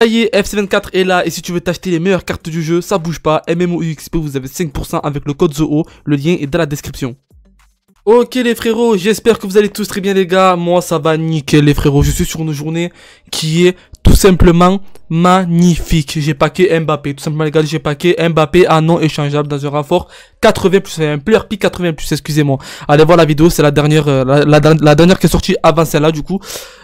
Ça y est, FC24 est là et si tu veux t'acheter les meilleures cartes du jeu, ça bouge pas, MMOUXP vous avez 5% avec le code ZOO, le lien est dans la description. Ok les frérots, j'espère que vous allez tous très bien les gars, moi ça va nickel les frérots, je suis sur une journée qui est tout simplement magnifique. J'ai paqué Mbappé, tout simplement les gars, j'ai paqué Mbappé à non échangeable dans un rapport 80 plus, un player pick 80 excusez-moi. Allez voir la vidéo, c'est la dernière, euh, la, dernière qui est sortie avant celle-là du coup.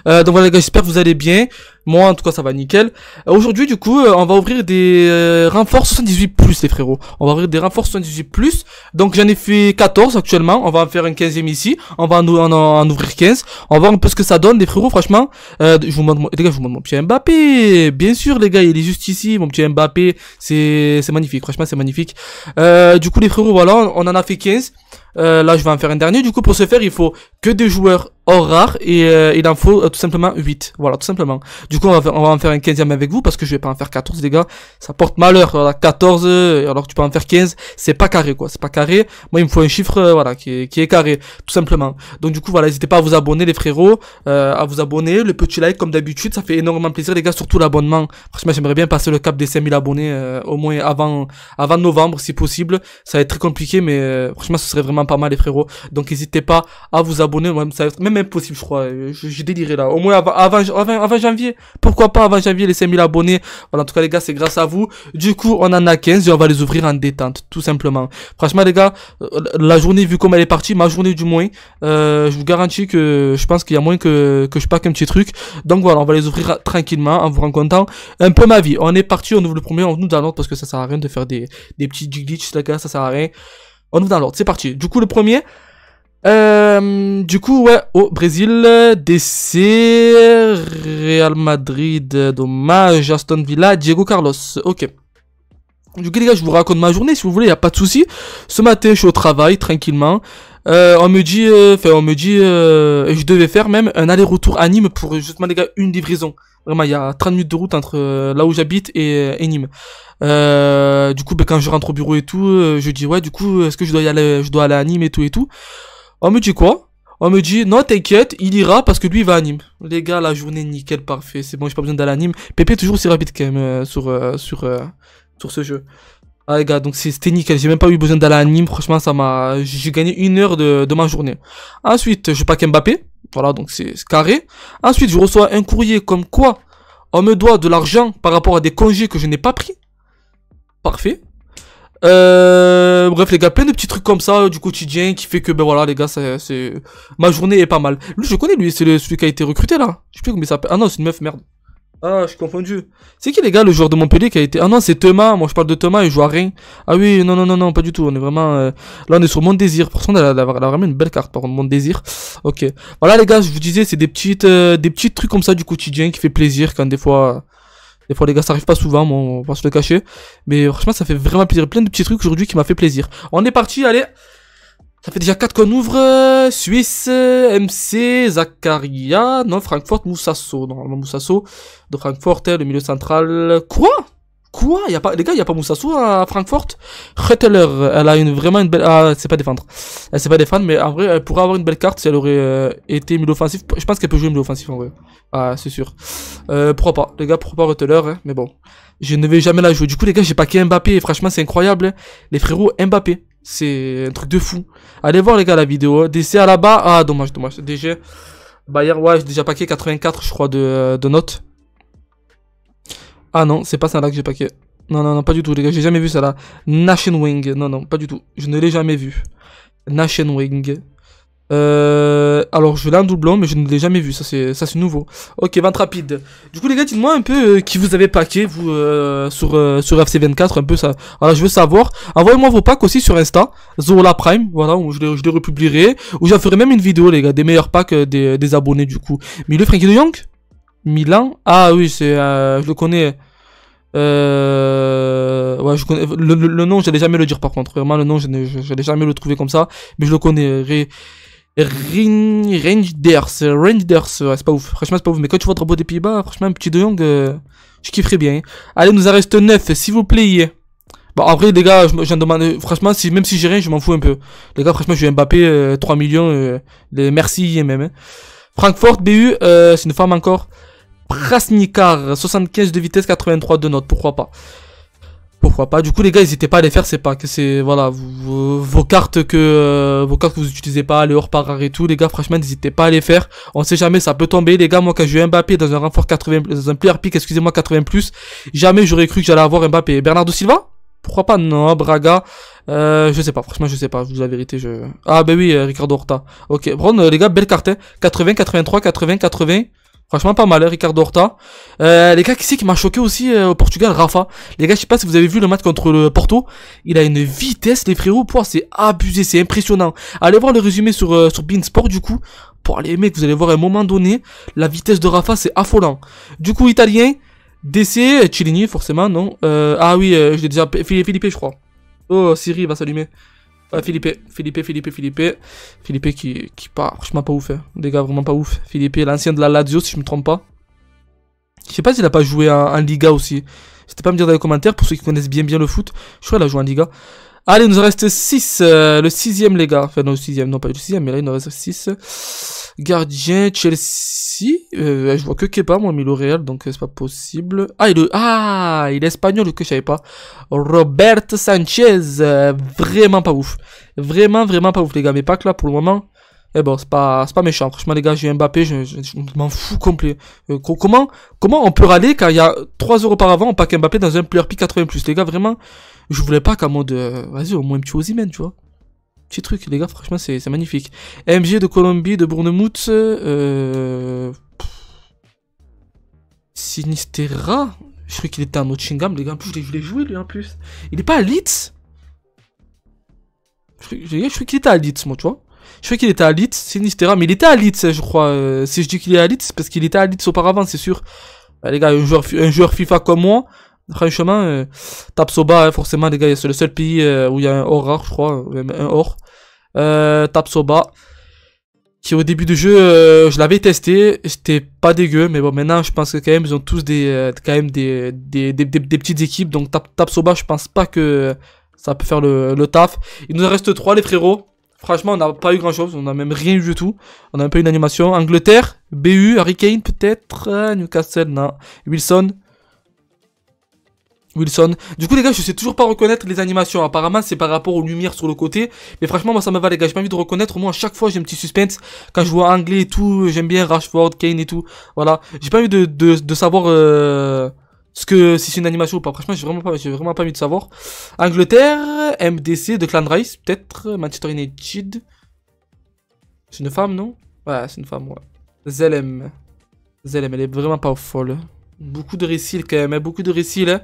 Euh, donc voilà les gars, j'espère que vous allez bien. Moi, en tout cas, ça va nickel. Euh, aujourd'hui, du coup, euh, on va ouvrir des euh, renforts 78 les frérots. On va ouvrir des renforts 78 Donc, j'en ai fait 14 actuellement. On va en faire un 15e ici. On va en, en, ouvrir 15. On va voir un peu ce que ça donne, les frérots, franchement. je vous montre, les gars, je vous montre mon petit Mbappé. Bien sûr, les gars, il est juste ici, mon petit Mbappé. C'est magnifique, franchement, c'est magnifique. du coup, les frérots, voilà, on en a fait 15. Euh, là, je vais en faire un dernier. Du coup, pour ce faire, il faut que des joueurs hors rare et euh, il en faut euh, tout simplement 8. Voilà, tout simplement. Du coup, on va, on va en faire un 15e avec vous parce que je vais pas en faire 14, les gars. Ça porte malheur. Voilà, 14, alors que tu peux en faire 15. C'est pas carré, quoi. C'est pas carré. Moi, il me faut un chiffre voilà, qui est, qui, est carré, tout simplement. Donc, du coup, voilà, n'hésitez pas à vous abonner, les frérots. à vous abonner. Le petit like, comme d'habitude, ça fait énormément plaisir, les gars. Surtout l'abonnement. Franchement, j'aimerais bien passer le cap des 5000 abonnés au moins avant, avant novembre, si possible. Ça va être très compliqué, mais franchement, ce serait vraiment pas mal les frérots. Donc n'hésitez pas à vous abonner, même ça même impossible je crois. Euh, J'ai déliré là. Au moins avant, avant, janvier. Pourquoi pas avant janvier les 5000 abonnés. Voilà, en tout cas les gars, c'est grâce à vous. Du coup, on en a 15 et on va les ouvrir en détente, tout simplement. Franchement les gars, euh, la journée vu comme elle est partie, ma journée du moins, euh, je vous garantis que je pense qu'il y a moins que, que je pack un petit truc. Donc voilà, on va les ouvrir tranquillement en vous rencontrant un peu ma vie. On est parti, on ouvre le premier, on nous donne parce que ça sert à rien de faire des, des petits glitches les gars, ça sert à rien. On va dans l'ordre, c'est parti. Du coup, le premier. Euh, du coup, ouais, au Brésil, DC, Real Madrid, dommage, Aston Villa, Diego Carlos. Ok. Du coup, les gars, je vous raconte ma journée si vous voulez, y a pas de souci. Ce matin, je suis au travail tranquillement. Euh, on me dit, euh, enfin, on me dit, euh, je devais faire même un aller-retour à Nîmes pour justement les gars une livraison. Vraiment, il y a 30 minutes de route entre euh, là où j'habite et, euh, Nîmes. Euh, du coup, ben, quand je rentre au bureau et tout, je dis ouais, du coup, est-ce que je dois y aller, je dois aller à Nîmes et tout et tout. On me dit quoi On me dit non, t'inquiète, il ira parce que lui il va à Nîmes. Les gars, la journée nickel, parfait, c'est bon, j'ai pas besoin d'aller à Nîmes. Pépé toujours aussi rapide quand même sur sur sur ce jeu. Ah les gars, donc c'était nickel, j'ai même pas eu besoin d'aller à Nîmes, franchement ça m'a... J'ai gagné une heure de, de ma journée. Ensuite, je pack Mbappé, voilà, donc c'est carré. Ensuite, je reçois un courrier comme quoi on me doit de l'argent par rapport à des congés que je n'ai pas pris. Parfait. Euh, bref les gars, plein de petits trucs comme ça du quotidien qui fait que ben voilà les gars, c'est ma journée est pas mal. Lui je connais lui, c'est celui qui a été recruté là. Je sais plus comment il s'appelle. Ah non, c'est une meuf merde. Ah, je suis confondu. C'est qui les gars, le joueur de Montpellier qui a été. Ah non, c'est Thomas. Moi, je parle de Thomas, il joue à rien Ah oui, non, non, non, non, pas du tout. On est vraiment. Euh, là, on est sur mon Désir. Pour elle, a vraiment une belle carte, par contre, Désir. Ok. Voilà, les gars, je vous disais, c'est des petites, euh, des petits trucs comme ça du quotidien qui fait plaisir quand des fois. Des fois, les gars, ça arrive pas souvent, on va se le cacher. Mais franchement, ça fait vraiment plaisir. Plein de petits trucs aujourd'hui qui m'a fait plaisir. On est parti, allez. Ça fait déjà 4 qu'on ouvre. Suisse, MC, Zakaria. Non, Francfort, Moussasso. non, Moussasso de Francfort, hein, le milieu central. Quoi Quoi y a pas... Les gars, il n'y a pas Moussasso à Francfort Retteler, elle a une, vraiment une belle... Ah, elle sait pas défendre. Elle sait pas défendre, mais en vrai, elle pourrait avoir une belle carte si elle aurait euh, été milieu offensif. Je pense qu'elle peut jouer milieu offensif, en vrai. Ah, c'est sûr. Euh, pourquoi pas Les gars, pourquoi pas Retteler hein, Mais bon, je ne vais jamais la jouer. Du coup, les gars, j'ai paqué Mbappé. Franchement, c'est incroyable. Hein. les frérots, Mbappé. C'est un truc de fou. Allez voir les gars la vidéo. Hein. DC à la bas Ah, dommage, dommage. DG. Bayer, ouais, j'ai déjà paqué 84, je crois, de, euh, de notes. Ah non, c'est pas ça là que j'ai paqué. Non, non, non, pas du tout, les gars. J'ai jamais vu ça là Nation Wing. Non, non, pas du tout. Je ne l'ai jamais vu. Nation Wing. Euh, alors je l'ai en doublon, mais je ne l'ai jamais vu, ça c'est ça c'est nouveau. Ok, vente rapide. Du coup les gars, dites-moi un peu euh, qui vous avez packé vous euh, sur sur FC24, un peu ça. Alors je veux savoir. Envoyez-moi vos packs aussi sur Insta, Zola Prime, voilà où je les, je republierai, où j'en ferai même une vidéo les gars des meilleurs packs des, abonnés du coup. le de Milan. Ah oui, c'est je le connais. Le nom je n'allais le, nom, j'allais jamais le dire par contre. Vraiment, le nom, je j'allais jamais le trouver comme ça. Mais je le connais. Rangers, Rangers, euh, c'est pas ouf, franchement c'est pas ouf, mais quand tu vois le drapeau des Pays-Bas, franchement un petit De Jong, euh, je kifferais bien. Allez, nous en reste 9, s'il vous plaît. Bon, bah, après les gars, j'en demande, franchement, si, même si j'ai rien, je m'en fous un peu. Les gars, franchement, je vais Mbappé, 3 euh, millions, les, merci même. Frankfurt hein. Francfort, BU, c'est une femme encore. Prasnikar, 75 de vitesse, 83 de note, pourquoi pas pourquoi pas. Du coup, les gars, n'hésitez pas à les faire c'est pas que C'est voilà, vos, cartes que euh, vos cartes que vous utilisez pas, les hors par et tout, les gars. Franchement, n'hésitez pas à les faire. On sait jamais, ça peut tomber, les gars. Moi, quand j'ai eu Mbappé dans un renfort 80, dans un player pick, excusez-moi, 80 plus, jamais j'aurais cru que j'allais avoir Mbappé. Bernardo Silva pourquoi pas Non, Braga. Euh, je sais pas, franchement, je sais pas. vous la vérité. Je... Ah, ben oui, euh, Ricardo Horta. Ok, Brown euh, les gars, belle carte. Hein. 80, 83, 80, 80. Franchement pas mal, hein, Ricardo Horta. Euh, les gars, qui c'est qui m'a choqué aussi euh, au Portugal Rafa. Les gars, je sais pas si vous avez vu le match contre le Porto. Il a une vitesse, les frérots. c'est abusé, c'est impressionnant. Allez voir le résumé sur, euh, sur Beansport du coup. Pour les mecs, vous allez voir à un moment donné, la vitesse de Rafa, c'est affolant. Du coup, italien, DC, Chilini forcément, non euh, Ah oui, je l'ai déjà... Philippe, je crois. Oh, Siri va s'allumer. Philippe, Philippe, Philippe, Philippe. Philippe qui, qui part franchement pas ouf. Hein. Des gars vraiment pas ouf. Philippe, l'ancien de la Lazio, si je me trompe pas. Je sais pas s'il a pas joué en, en Liga aussi. C'était pas me dire dans les commentaires pour ceux qui connaissent bien bien le foot. Je crois qu'il a joué en Liga. Allez, il nous reste 6. Euh, le sixième, les gars. Enfin, non, le sixième. Non, pas le sixième, mais là, il nous reste 6. Gardien, Chelsea. Euh, je vois que Kepa, moi, est Real, donc euh, c'est pas possible. Ah, il est, ah, il est espagnol, que je savais pas. Robert Sanchez. Euh, vraiment pas ouf. Vraiment, vraiment pas ouf, les gars. Mais pas que là, pour le moment. Et eh bon, c'est pas, méchant. Franchement, les gars, j'ai Mbappé, je, m'en fous complet. Euh, comment, comment on peut râler quand il y a 3 euros par avant, on pack Mbappé dans un player pick 80 plus Les gars, vraiment, je voulais pas qu'en mode, euh, vas-y, au moins un petit tu vois. Petit truc, les gars, franchement, c'est magnifique. MG de Colombie, de Bournemouth, euh. Sinistera Je croyais qu'il était à Nottingham, les gars. En plus, je l'ai joué, lui, en plus. Il est pas à Leeds je, croyais qu'il était à Leeds, moi, tu vois. Je sais qu'il était à Leeds, Sinistera, mais il était à Leeds, je crois. Euh, si je dis qu'il est à Leeds, c'est parce qu'il était à Leeds auparavant, c'est sûr. Euh, les gars, un joueur, FIFA comme moi, franchement, euh, Tapsoba, hein, forcément, les gars, c'est le seul pays où il y a un or rare, je crois, un or. tape Soba, qui au début du jeu, je l'avais testé, c'était pas dégueu, mais bon, maintenant, je pense que quand même, ils ont tous des, quand même des, petites équipes, donc Tapsoba, je pense pas que ça peut faire le, taf. Il nous en reste 3, les frérots. Franchement, on n'a pas eu grand chose. On n'a même rien eu du tout. On a un peu une animation. Angleterre, BU, Harry Kane peut-être. Euh, Newcastle, non. Wilson. Wilson. Du coup, les gars, je sais toujours pas reconnaître les animations. Apparemment, c'est par rapport aux lumières sur le côté. Mais franchement, moi, ça me va, les gars. J'ai pas envie de reconnaître. Moi, à chaque fois, j'ai un petit suspense. Quand je vois anglais et tout, j'aime bien Rashford, Kane et tout. Voilà. J'ai pas envie de, savoir. Euh, parce que si c'est une animation ou pas, franchement, j'ai vraiment pas, j'ai vraiment pas envie de savoir. Angleterre, MDC, de Clan Rice, peut-être, Manchester United. C'est une femme, non Ouais, c'est une femme, ouais. Zelem. Zelem, elle est vraiment pas folle. Beaucoup de récits, quand même, hein, beaucoup de récits, là.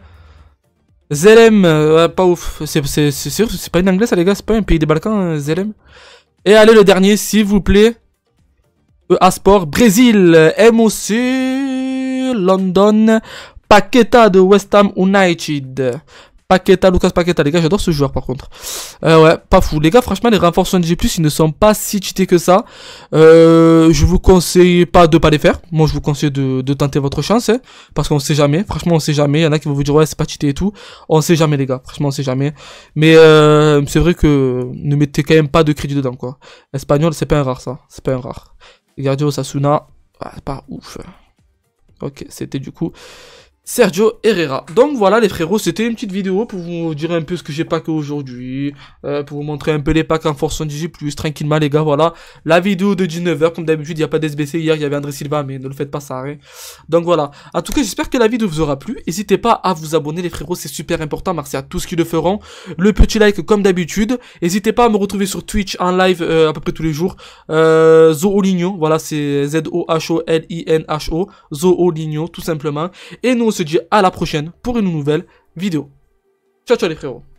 Zelem, euh, pas ouf. C'est sûr, c'est pas une anglaise, les gars, c'est pas un pays des Balkans, hein, ZLM Et allez, le dernier, s'il vous plaît. E Asport, Brésil, MOC, London, Paqueta de West Ham United. Paqueta, Lucas Paqueta, les gars, j'adore ce joueur par contre. Euh, ouais, pas fou. Les gars, franchement, les renforts NG+, ils ne sont pas si cheatés que ça. Euh, je vous conseille pas de pas les faire. Moi, je vous conseille de, tenter votre chance, hein, parce qu'on sait jamais. Franchement, on sait jamais. Il y en a qui vont vous dire, ouais, c'est pas cheaté et tout. On sait jamais, les gars. Franchement, on sait jamais. Mais euh, c'est vrai que ne mettez quand même pas de crédit dedans, quoi. Espagnol, c'est pas un rare, ça. C'est pas un rare. Gardio Sasuna ah, c'est pas ouf. Hein. Ok, c'était du coup... Sergio Herrera. Donc voilà les frérots, c'était une petite vidéo pour vous dire un peu ce que j'ai packé aujourd'hui, euh, pour vous montrer un peu les packs en Force plus tranquillement les gars, voilà. La vidéo de 19h, comme d'habitude, il n'y a pas d'SBC, hier il y avait André Silva, mais ne le faites pas, ça Donc voilà, en tout cas j'espère que la vidéo vous aura plu, n'hésitez pas à vous abonner les frérots, c'est super important, merci à tous qui le feront. Le petit like comme d'habitude, n'hésitez pas à me retrouver sur Twitch en live euh, à peu près tous les jours, euh, voilà c'est Z-O-H-O-L-I-N-H-O, tout simplement. Et nous aussi te dis à la prochaine pour une nouvelle vidéo. Ciao ciao les frérots